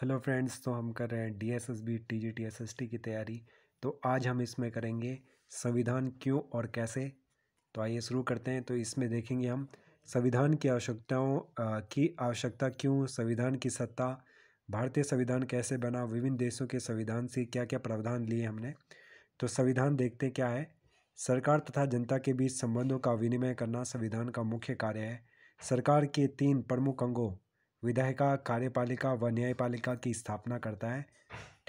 hello friends तो हम कर रहे हैं D S S B T G T S S T की तैयारी तो आज हम इसमें करेंगे संविधान क्यों और कैसे तो आइए शुरू करते हैं तो इसमें देखेंगे हम संविधान की आवश्यकताओं की आवश्यकता क्यों संविधान की सत्ता भारतीय संविधान कैसे बना विभिन्न देशों के संविधान से क्या क्या प्रावधान लिए हमने तो संविधान देखते क्या है सरकार तथा जनता के बीच संबंधों का विनिमय करना संविधान का मुख्य कार्य है सरकार के तीन प्रमुख अंगों विधायिका कार्यपालिका व न्यायपालिका की स्थापना करता है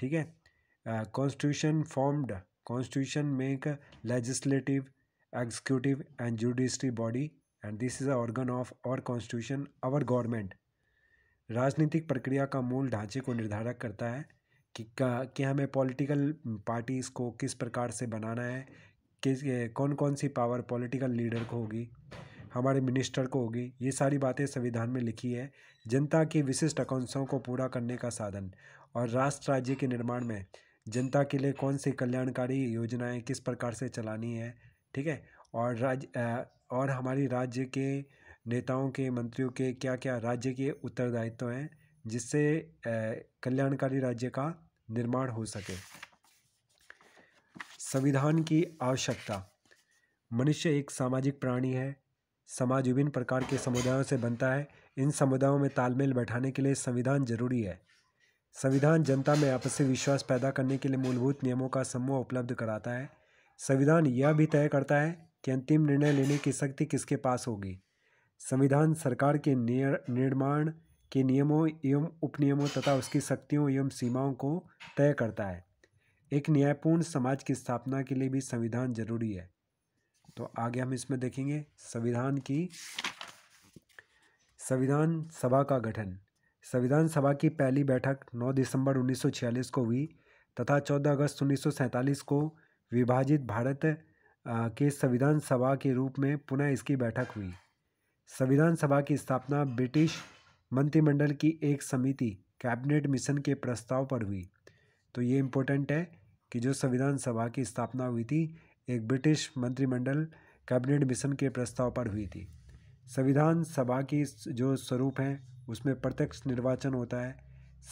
ठीक है constitution formed constitution make legislative executive and judiciary body and this is a organ of और कॉन्स्टिट्यूशन आवर गवर्नमेंट राजनीतिक प्रक्रिया का मूल ढांचे को निर्धारक करता है कि कि हमें पॉलिटिकल पार्टीज़ को किस प्रकार से बनाना है किस कौन कौन सी पावर पॉलिटिकल लीडर को होगी हमारे मिनिस्टर को होगी ये सारी बातें संविधान में लिखी है जनता की विशिष्ट आकांक्षाओं को पूरा करने का साधन और राष्ट्र राज्य के निर्माण में जनता के लिए कौन सी कल्याणकारी योजनाएं किस प्रकार से चलानी है ठीक है और राज्य और हमारी राज्य के नेताओं के मंत्रियों के क्या क्या राज्य के उत्तरदायित्व हैं जिससे कल्याणकारी राज्य का निर्माण हो सके संविधान की आवश्यकता मनुष्य एक सामाजिक प्राणी है समाज विभिन्न प्रकार के समुदायों से बनता है इन समुदायों में तालमेल बैठाने के लिए संविधान जरूरी है संविधान जनता में आपसी विश्वास पैदा करने के लिए मूलभूत नियमों का समूह उपलब्ध कराता है संविधान यह भी तय करता है कि अंतिम निर्णय लेने की शक्ति किसके पास होगी संविधान सरकार के निर्माण के नियमों एवं उपनियमों तथा उसकी शक्तियों एवं सीमाओं को तय करता है एक न्यायपूर्ण समाज की स्थापना के लिए भी संविधान जरूरी है तो आगे हम इसमें देखेंगे संविधान की संविधान सभा का गठन संविधान सभा की पहली बैठक 9 दिसंबर 1946 को हुई तथा 14 अगस्त 1947 को विभाजित भारत के संविधान सभा के रूप में पुनः इसकी बैठक हुई संविधान सभा की स्थापना ब्रिटिश मंत्रिमंडल की एक समिति कैबिनेट मिशन के प्रस्ताव पर हुई तो ये इम्पोर्टेंट है कि जो संविधान सभा की स्थापना हुई थी एक ब्रिटिश मंत्रिमंडल कैबिनेट मिशन के प्रस्ताव पर हुई थी संविधान सभा की जो स्वरूप हैं उसमें प्रत्यक्ष निर्वाचन होता है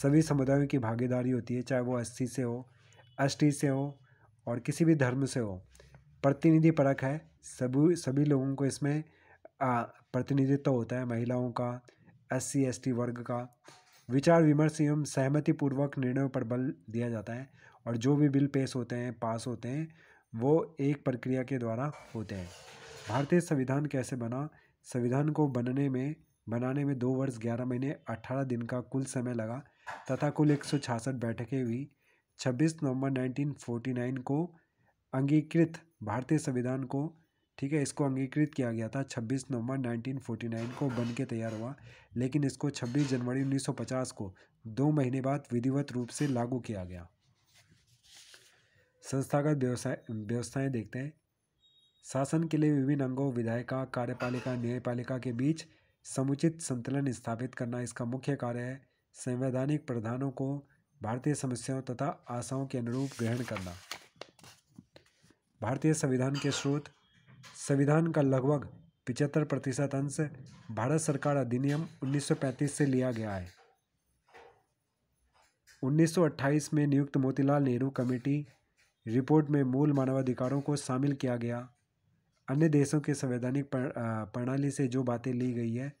सभी समुदायों की भागीदारी होती है चाहे वो अस्सी से हो अष्टी से हो और किसी भी धर्म से हो प्रतिनिधि परक है सभी सभी लोगों को इसमें प्रतिनिधित्व होता है महिलाओं का एस सी एस टी वर्ग का विचार विमर्श एवं सहमतिपूर्वक निर्णयों पर बल दिया जाता है और जो भी बिल पेश होते हैं पास होते हैं वो एक प्रक्रिया के द्वारा होते हैं भारतीय संविधान कैसे बना संविधान को बनने में बनाने में दो वर्ष ग्यारह महीने अट्ठारह दिन का कुल समय लगा तथा कुल एक सौ छियासठ बैठकें हुई छब्बीस नवंबर नाइनटीन फोर्टी नाइन को अंगीकृत भारतीय संविधान को ठीक है इसको अंगीकृत किया गया था छब्बीस नवंबर नाइनटीन फोर्टी नाइन को बन के तैयार हुआ लेकिन इसको छब्बीस जनवरी उन्नीस सौ पचास को दो महीने बाद विधिवत रूप से लागू किया गया संस्थागत व्यवसाय व्यवस्थाएँ देखते हैं शासन के लिए विभिन्न अंगों विधायिका कार्यपालिका न्यायपालिका के बीच समुचित संतुलन स्थापित करना इसका मुख्य कार्य है संवैधानिक प्रधानों को भारतीय समस्याओं तथा आशाओं के अनुरूप ग्रहण करना भारतीय संविधान के स्रोत संविधान का लगभग पिचहत्तर प्रतिशत अंश भारत सरकार अधिनियम 1935 से लिया गया है 1928 में नियुक्त मोतीलाल नेहरू कमेटी रिपोर्ट में मूल मानवाधिकारों को शामिल किया गया अन्य देशों के संवैधानिक प्रणाली से जो बातें ली गई है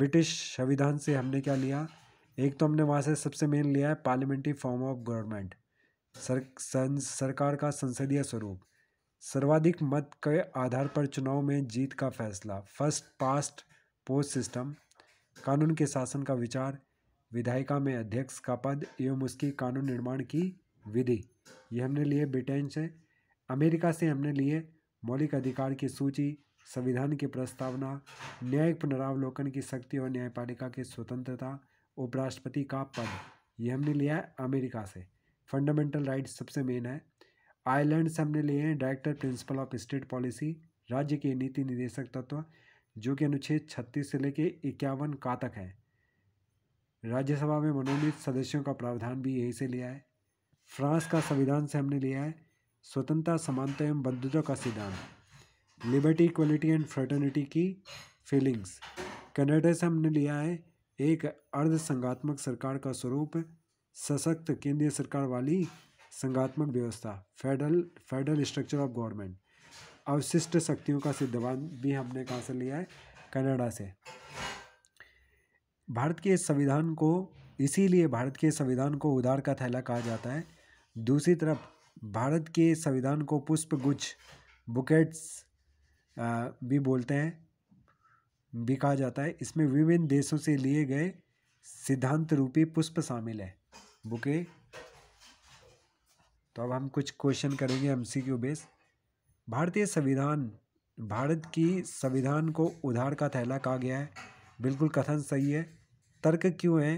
ब्रिटिश संविधान से हमने क्या लिया एक तो हमने वहाँ से सबसे मेन लिया है parliamentary form of government sir सं, सरकार का संसदीय स्वरूप सर्वाधिक मत के आधार पर चुनाव में जीत का फैसला फर्स्ट पास्ट पोस्ट सिस्टम कानून के शासन का विचार विधायिका में अध्यक्ष का पद एवं उसकी कानून निर्माण की विधि ये हमने लिए ब्रिटेन से अमेरिका से हमने लिए मौलिक अधिकार की सूची संविधान की प्रस्तावना न्यायिक पुनरावलोकन की शक्ति और न्यायपालिका की स्वतंत्रता उपराष्ट्रपति का पद ये हमने लिया है अमेरिका से फंडामेंटल राइट सबसे मेन है आयरलैंड से हमने लिए हैं director principle of state policy राज्य के नीति निदेशक तत्व जो कि अनुच्छेद छत्तीस से लेके इक्यावन का तक है राज्यसभा में मनोनीत सदस्यों का प्रावधान भी यही से लिया है फ्रांस का संविधान से हमने लिया है स्वतंत्रता समानता एवं बंधुत्व का सिद्धांत लिबर्टी इक्वलिटी एंड फ्रेटर्निटी की फीलिंग्स कनाडा से हमने लिया है एक अर्ध सरकार का स्वरूप सशक्त केंद्रीय सरकार वाली संगात्मक व्यवस्था federal federal structure of government अवशिष्ट शक्तियों का सिद्धांत भी हमने कहाँ से लिया है कनाडा से भारत के संविधान को इसीलिए भारत के संविधान को उदार का थैला कहा जाता है दूसरी तरफ भारत के संविधान को पुष्प गुच्छ बुकेट्स भी बोलते हैं भी कहा जाता है इसमें विभिन्न देशों से लिए गए सिद्धांत रूपी पुष्प शामिल है बुके तो अब हम कुछ क्वेश्चन करेंगे एम सी क्यू बेस भारतीय संविधान भारत की संविधान को उधार का थैला कहा गया है बिल्कुल कथन सही है तर्क क्यों है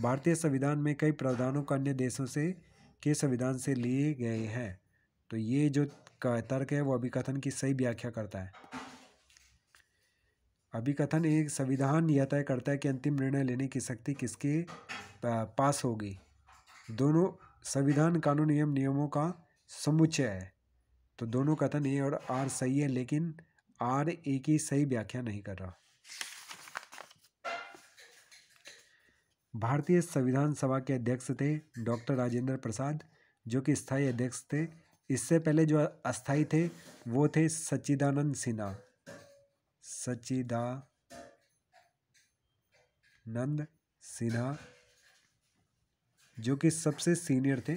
भारतीय संविधान में कई प्रावधानों को अन्य देशों से के संविधान से लिए गए हैं तो ये जो तर्क है वो अभिकथन की सही व्याख्या करता है अभिकथन एक संविधान यह तय करता है कि अंतिम निर्णय लेने की शक्ति किसके पास होगी दोनों संविधान कानून एवं नियम, नियमों का समुच्चय है तो दोनों कथन ए और आर सही है लेकिन आर ए की सही व्याख्या नहीं कर रहा भारतीय संविधान सभा के अध्यक्ष थे डॉक्टर राजेंद्र प्रसाद जो कि स्थायी अध्यक्ष थे इससे पहले जो अस्थाई थे वो थे सच्चिदानंद सिन्हा सच्चिदानंद सिन्हा जो कि सबसे सीनियर थे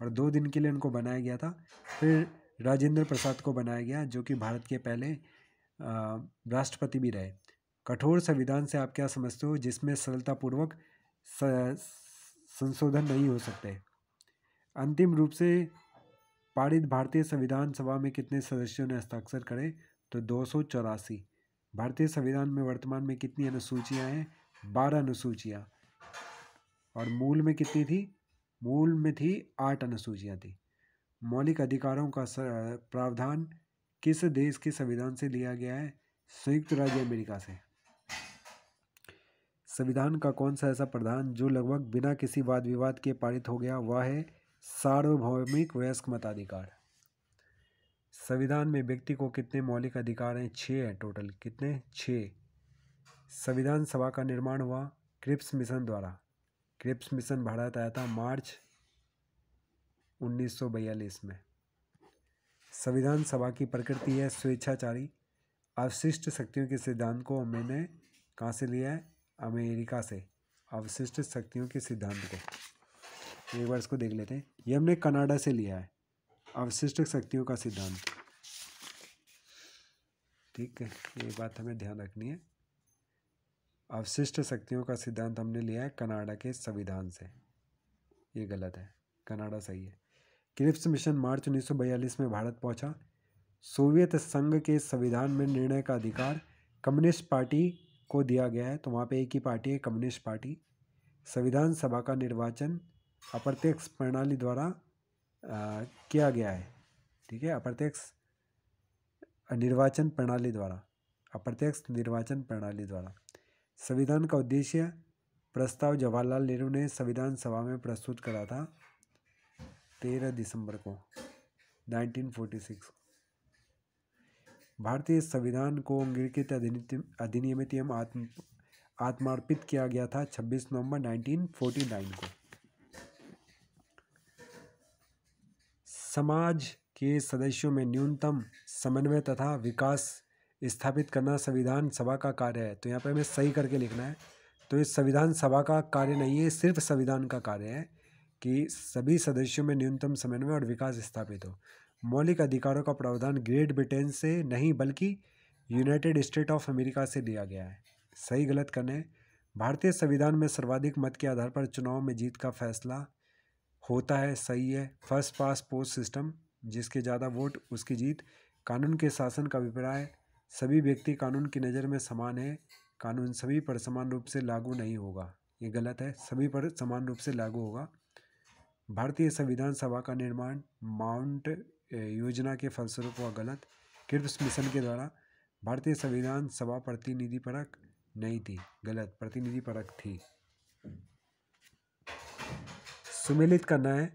और दो दिन के लिए उनको बनाया गया था फिर राजेंद्र प्रसाद को बनाया गया जो कि भारत के पहले राष्ट्रपति भी रहे कठोर संविधान से आप क्या समझते हो जिसमें सरलतापूर्वक संशोधन नहीं हो सकते अंतिम रूप से पारित भारतीय संविधान सभा में कितने सदस्यों ने हस्ताक्षर करे तो दो भारतीय संविधान में वर्तमान में कितनी अनुसूचियाँ हैं बारह अनुसूचियाँ और मूल में कितनी थी मूल में थी आठ अनुसूचियाँ थी मौलिक अधिकारों का प्रावधान किस देश के संविधान से लिया गया है संयुक्त राज्य अमेरिका से संविधान का कौन सा ऐसा प्रधान जो लगभग बिना किसी वाद विवाद के पारित हो गया वह है सार्वभौमिक वयस्क मताधिकार संविधान में व्यक्ति को कितने मौलिक अधिकार हैं छः हैं टोटल कितने छः संविधान सभा का निर्माण हुआ क्रिप्स मिशन द्वारा क्रिप्स मिशन भारत आया था मार्च उन्नीस में संविधान सभा की प्रकृति है स्वेच्छाचारी अवशिष्ट शक्तियों के सिद्धांत को मैंने कहाँ से लिया है अमेरिका से अवशिष्ट शक्तियों के सिद्धांत को एक बार इसको देख लेते हैं ये हमने कनाडा से लिया है अवशिष्ट शक्तियों का सिद्धांत ठीक है ये बात हमें ध्यान रखनी है अवशिष्ट शक्तियों का सिद्धांत हमने लिया है कनाडा के संविधान से ये गलत है कनाडा सही है क्रिप्स मिशन मार्च उन्नीस में भारत पहुंचा सोवियत संघ के संविधान में निर्णय का अधिकार कम्युनिस्ट पार्टी को दिया गया है तो वहाँ पे एक ही पार्टी है कम्युनिस्ट पार्टी संविधान सभा का निर्वाचन अप्रत्यक्ष प्रणाली द्वारा आ, किया गया है ठीक है अप्रत्यक्ष निर्वाचन प्रणाली द्वारा अप्रत्यक्ष निर्वाचन प्रणाली द्वारा संविधान का उद्देश्य प्रस्ताव जवाहरलाल नेहरू ने संविधान सभा में प्रस्तुत करा था तेरह दिसंबर को नाइनटीन फोर्टी सिक्स भारतीय संविधान को अंगीकृत अधिनियम एवं आत्म आत्मार्पित किया गया था 26 नवंबर 1949 को समाज के सदस्यों में न्यूनतम समन्वय तथा विकास स्थापित करना संविधान सभा का कार्य है तो यहाँ पर हमें सही करके लिखना है तो ये संविधान सभा का कार्य नहीं है सिर्फ संविधान का कार्य है कि सभी सदस्यों में न्यूनतम समन्वय और विकास स्थापित हो मौलिक अधिकारों का प्रावधान ग्रेट ब्रिटेन से नहीं बल्कि यूनाइटेड स्टेट ऑफ अमेरिका से लिया गया है सही गलत करने भारतीय संविधान में सर्वाधिक मत के आधार पर चुनाव में जीत का फैसला होता है सही है फर्स्ट पास पोस्ट सिस्टम जिसके ज़्यादा वोट उसकी जीत कानून के शासन का अभिप्राय सभी व्यक्ति कानून की नज़र में समान है कानून सभी पर समान रूप से लागू नहीं होगा ये गलत है सभी पर समान रूप से लागू होगा भारतीय संविधान सभा का निर्माण माउंट योजना के फलस्वरूप व गलत क्रिप्स मिशन के द्वारा भारतीय संविधान सभा प्रतिनिधिपरक नहीं थी गलत प्रतिनिधिपरक थी सुमेलित करना है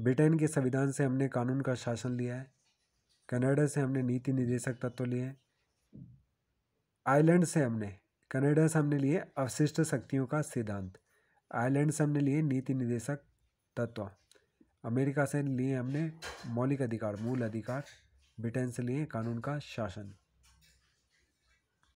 ब्रिटेन के संविधान से हमने कानून का शासन लिया है कनाडा से हमने नीति निदेशक तत्व लिए आयरलैंड से हमने कनाडा से हमने लिए अवशिष्ट शक्तियों का सिद्धांत आयरलैंड से हमने लिए नीति निदेशक तत्व अमेरिका से लिए हमने मौलिक अधिकार मूल अधिकार ब्रिटेन से लिए कानून का शासन